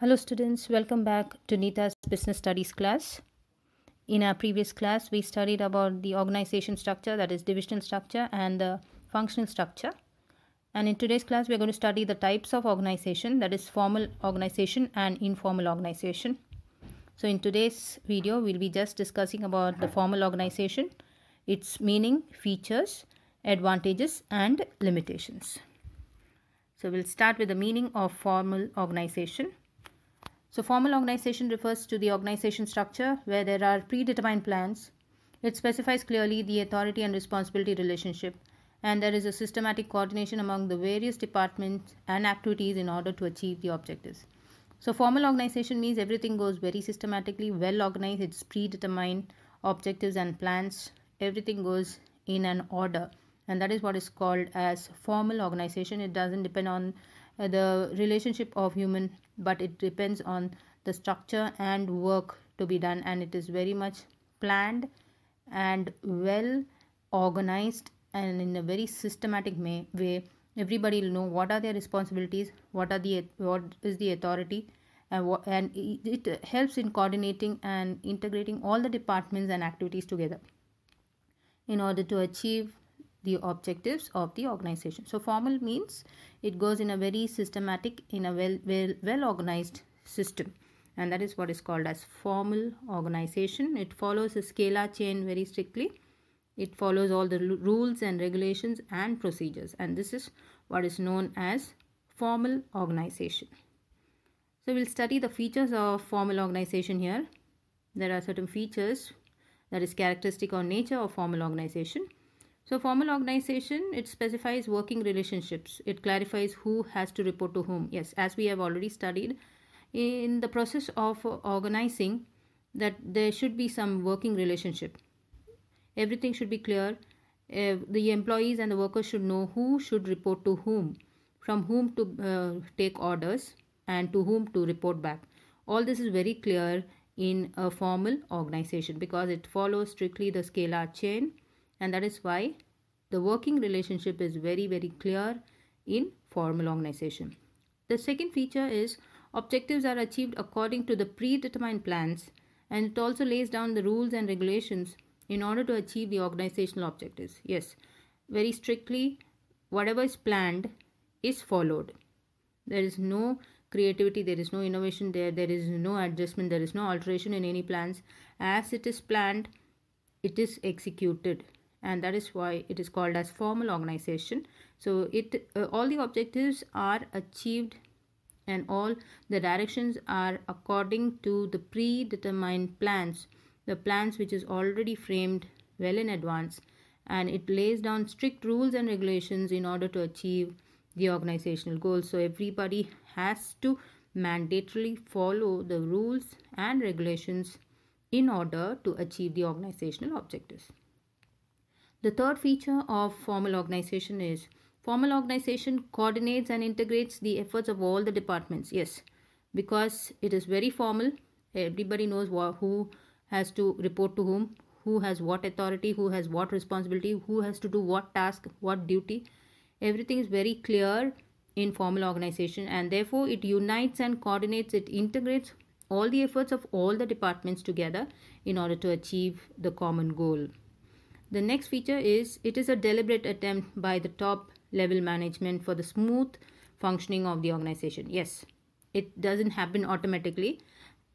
Hello students, welcome back to Nita's Business Studies class. In our previous class, we studied about the organization structure, that is divisional structure and the functional structure. And in today's class, we're going to study the types of organization, that is formal organization and informal organization. So in today's video, we'll be just discussing about the formal organization, its meaning, features, advantages and limitations. So we'll start with the meaning of formal organization. So formal organization refers to the organization structure where there are predetermined plans. It specifies clearly the authority and responsibility relationship and there is a systematic coordination among the various departments and activities in order to achieve the objectives. So formal organization means everything goes very systematically, well organized, it's predetermined objectives and plans, everything goes in an order and that is what is called as formal organization. It doesn't depend on uh, the relationship of human but it depends on the structure and work to be done and it is very much planned and well organized and in a very systematic may, way everybody will know what are their responsibilities what are the what is the authority and what, and it, it helps in coordinating and integrating all the departments and activities together in order to achieve the objectives of the organization. So formal means it goes in a very systematic, in a well, well, well organized system. And that is what is called as formal organization. It follows a scalar chain very strictly. It follows all the rules and regulations and procedures. And this is what is known as formal organization. So we'll study the features of formal organization here. There are certain features that is characteristic or nature of formal organization. So formal organization, it specifies working relationships. It clarifies who has to report to whom. Yes, as we have already studied, in the process of organizing, that there should be some working relationship. Everything should be clear. Uh, the employees and the workers should know who should report to whom, from whom to uh, take orders, and to whom to report back. All this is very clear in a formal organization because it follows strictly the scalar chain and that is why the working relationship is very very clear in formal organization. The second feature is objectives are achieved according to the predetermined plans and it also lays down the rules and regulations in order to achieve the organizational objectives. Yes, very strictly whatever is planned is followed. There is no creativity, there is no innovation there, there is no adjustment, there is no alteration in any plans. As it is planned, it is executed and that is why it is called as formal organization so it uh, all the objectives are achieved and all the directions are according to the predetermined plans the plans which is already framed well in advance and it lays down strict rules and regulations in order to achieve the organizational goals so everybody has to mandatorily follow the rules and regulations in order to achieve the organizational objectives the third feature of formal organization is formal organization coordinates and integrates the efforts of all the departments. Yes, because it is very formal, everybody knows who has to report to whom, who has what authority, who has what responsibility, who has to do what task, what duty. Everything is very clear in formal organization and therefore it unites and coordinates, it integrates all the efforts of all the departments together in order to achieve the common goal. The next feature is it is a deliberate attempt by the top level management for the smooth functioning of the organization. Yes, it doesn't happen automatically.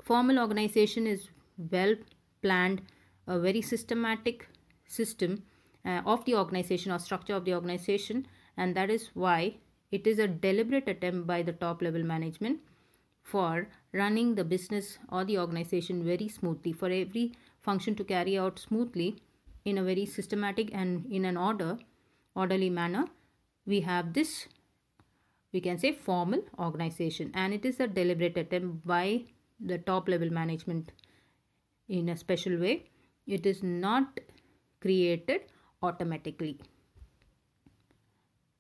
Formal organization is well planned, a very systematic system uh, of the organization or structure of the organization and that is why it is a deliberate attempt by the top level management for running the business or the organization very smoothly for every function to carry out smoothly in a very systematic and in an order orderly manner we have this we can say formal organization and it is a deliberate attempt by the top level management in a special way it is not created automatically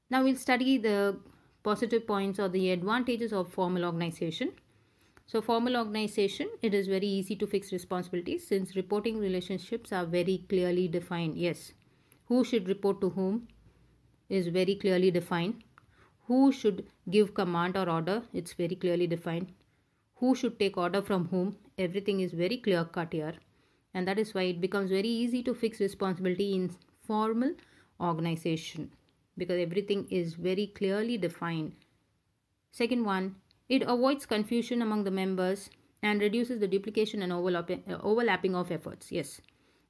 now we'll study the positive points or the advantages of formal organization so formal organization, it is very easy to fix responsibilities since reporting relationships are very clearly defined. Yes, who should report to whom is very clearly defined. Who should give command or order, it's very clearly defined. Who should take order from whom, everything is very clear cut here. And that is why it becomes very easy to fix responsibility in formal organization because everything is very clearly defined. Second one, it avoids confusion among the members and reduces the duplication and uh, overlapping of efforts. Yes,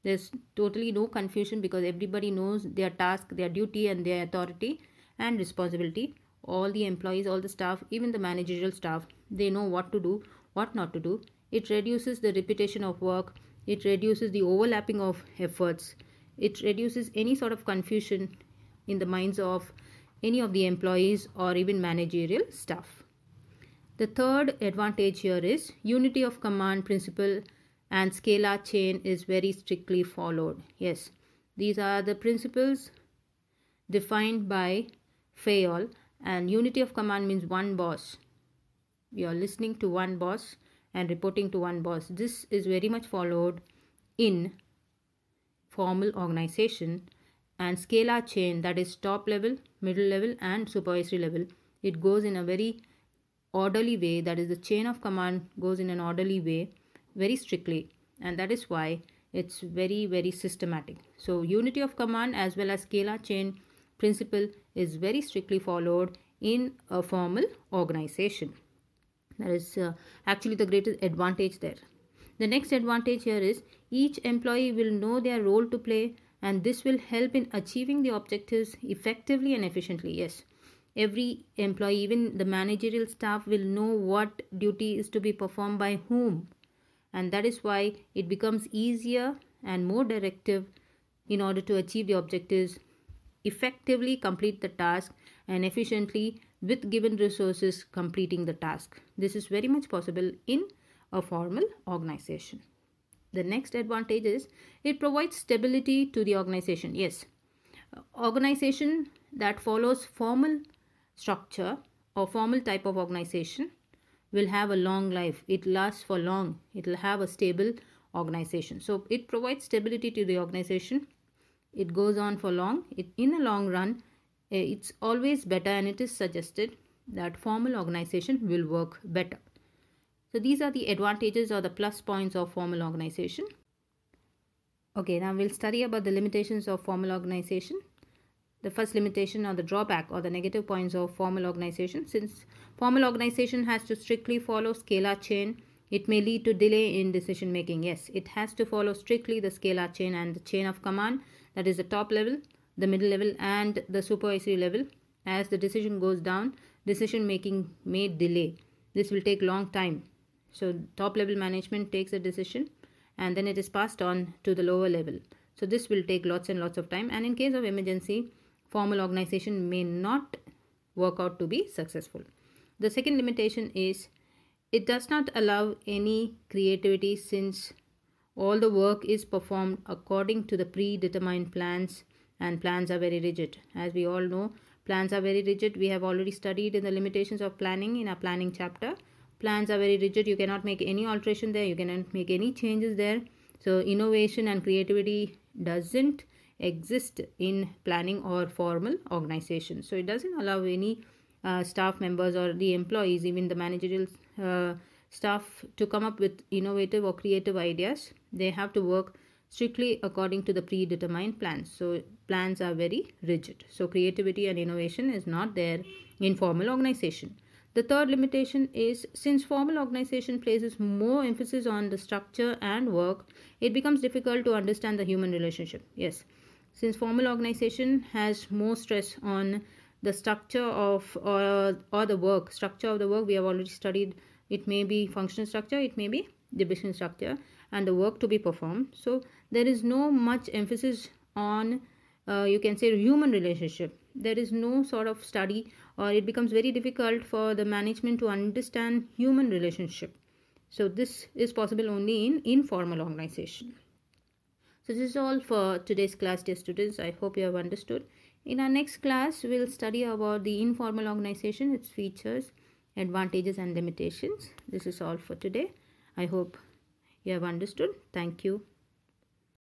there's totally no confusion because everybody knows their task, their duty, and their authority and responsibility. All the employees, all the staff, even the managerial staff, they know what to do, what not to do. It reduces the repetition of work, it reduces the overlapping of efforts, it reduces any sort of confusion in the minds of any of the employees or even managerial staff. The third advantage here is unity of command principle and scalar chain is very strictly followed. Yes, these are the principles defined by Fayol and unity of command means one boss. You are listening to one boss and reporting to one boss. This is very much followed in formal organization and scalar chain that is top level, middle level and supervisory level. It goes in a very orderly way, that is, the chain of command goes in an orderly way very strictly, and that is why it's very, very systematic. So, unity of command as well as scalar chain principle is very strictly followed in a formal organization. That is uh, actually the greatest advantage there. The next advantage here is each employee will know their role to play and this will help in achieving the objectives effectively and efficiently. Yes, every employee, even the managerial staff, will know what duty is to be performed by whom. And that is why it becomes easier and more directive in order to achieve the objectives, effectively complete the task, and efficiently, with given resources, completing the task. This is very much possible in a formal organization. The next advantage is it provides stability to the organization. Yes, organization that follows formal structure or formal type of organization will have a long life. It lasts for long. It will have a stable organization. So it provides stability to the organization. It goes on for long. It, in the long run, eh, it's always better and it is suggested that formal organization will work better. So these are the advantages or the plus points of formal organization. Okay, now we'll study about the limitations of formal organization the first limitation or the drawback or the negative points of formal organization. Since formal organization has to strictly follow scalar chain, it may lead to delay in decision making. Yes, it has to follow strictly the scalar chain and the chain of command, that is the top level, the middle level, and the supervisory level. As the decision goes down, decision making may delay. This will take long time. So, top level management takes a decision and then it is passed on to the lower level. So, this will take lots and lots of time. And in case of emergency, formal organization may not work out to be successful. The second limitation is it does not allow any creativity since all the work is performed according to the predetermined plans and plans are very rigid. As we all know, plans are very rigid. We have already studied in the limitations of planning in our planning chapter. Plans are very rigid. You cannot make any alteration there. You cannot make any changes there. So innovation and creativity doesn't exist in planning or formal organization. So it doesn't allow any uh, staff members or the employees, even the managerial uh, staff to come up with innovative or creative ideas. They have to work strictly according to the predetermined plans. So plans are very rigid. So creativity and innovation is not there in formal organization. The third limitation is since formal organization places more emphasis on the structure and work, it becomes difficult to understand the human relationship. Yes, since formal organization has more stress on the structure of uh, or the work, structure of the work we have already studied, it may be functional structure, it may be division structure and the work to be performed. So there is no much emphasis on uh, you can say human relationship there is no sort of study or it becomes very difficult for the management to understand human relationship so this is possible only in informal organization so this is all for today's class dear students. I hope you have understood. In our next class, we'll study about the informal organization, its features, advantages and limitations. This is all for today. I hope you have understood. Thank you.